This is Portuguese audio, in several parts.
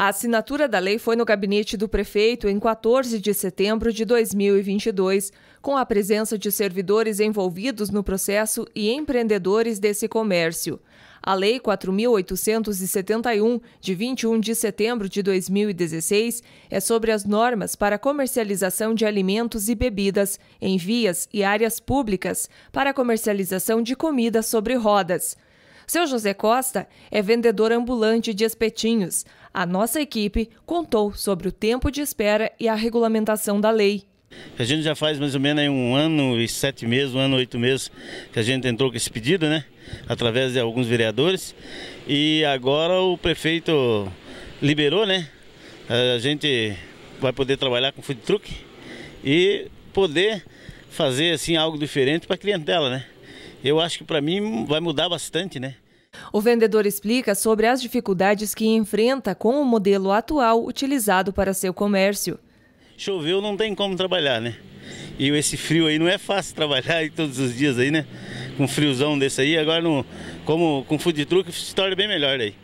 A assinatura da lei foi no gabinete do prefeito em 14 de setembro de 2022, com a presença de servidores envolvidos no processo e empreendedores desse comércio. A Lei 4.871, de 21 de setembro de 2016, é sobre as normas para comercialização de alimentos e bebidas em vias e áreas públicas, para comercialização de comida sobre rodas. Seu José Costa é vendedor ambulante de espetinhos. A nossa equipe contou sobre o tempo de espera e a regulamentação da lei. A gente já faz mais ou menos um ano e sete meses, um ano e oito meses que a gente entrou com esse pedido, né? Através de alguns vereadores. E agora o prefeito liberou, né? A gente vai poder trabalhar com food truck e poder fazer assim algo diferente para a clientela, né? Eu acho que para mim vai mudar bastante, né? O vendedor explica sobre as dificuldades que enfrenta com o modelo atual utilizado para seu comércio. Choveu, não tem como trabalhar, né? E esse frio aí não é fácil trabalhar aí todos os dias aí, né? Com um friozão desse aí, agora no, como, com food truck se torna bem melhor aí.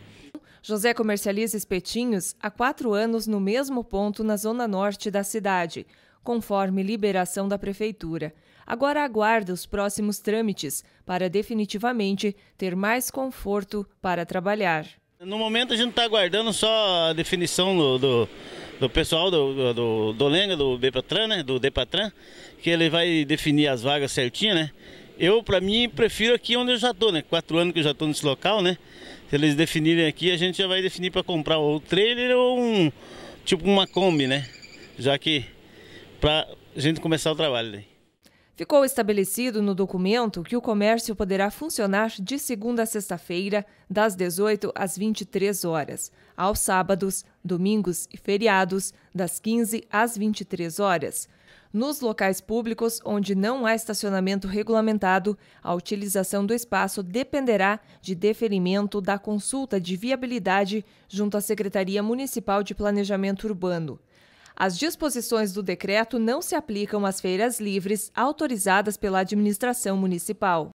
José comercializa espetinhos há quatro anos no mesmo ponto na zona norte da cidade conforme liberação da Prefeitura. Agora aguarda os próximos trâmites para definitivamente ter mais conforto para trabalhar. No momento a gente está aguardando só a definição do, do, do pessoal do, do, do Lenga, do Bepatran, né? Do Depatran, que ele vai definir as vagas certinho, né? Eu, para mim, prefiro aqui onde eu já estou, né? Quatro anos que eu já estou nesse local, né? Se eles definirem aqui, a gente já vai definir para comprar ou o trailer ou um tipo uma Kombi, né? Já que para a gente começar o trabalho. Daí. Ficou estabelecido no documento que o comércio poderá funcionar de segunda a sexta-feira, das 18 às 23 horas, aos sábados, domingos e feriados, das 15 às 23 horas. Nos locais públicos onde não há estacionamento regulamentado, a utilização do espaço dependerá de deferimento da consulta de viabilidade junto à Secretaria Municipal de Planejamento Urbano. As disposições do decreto não se aplicam às feiras livres autorizadas pela administração municipal.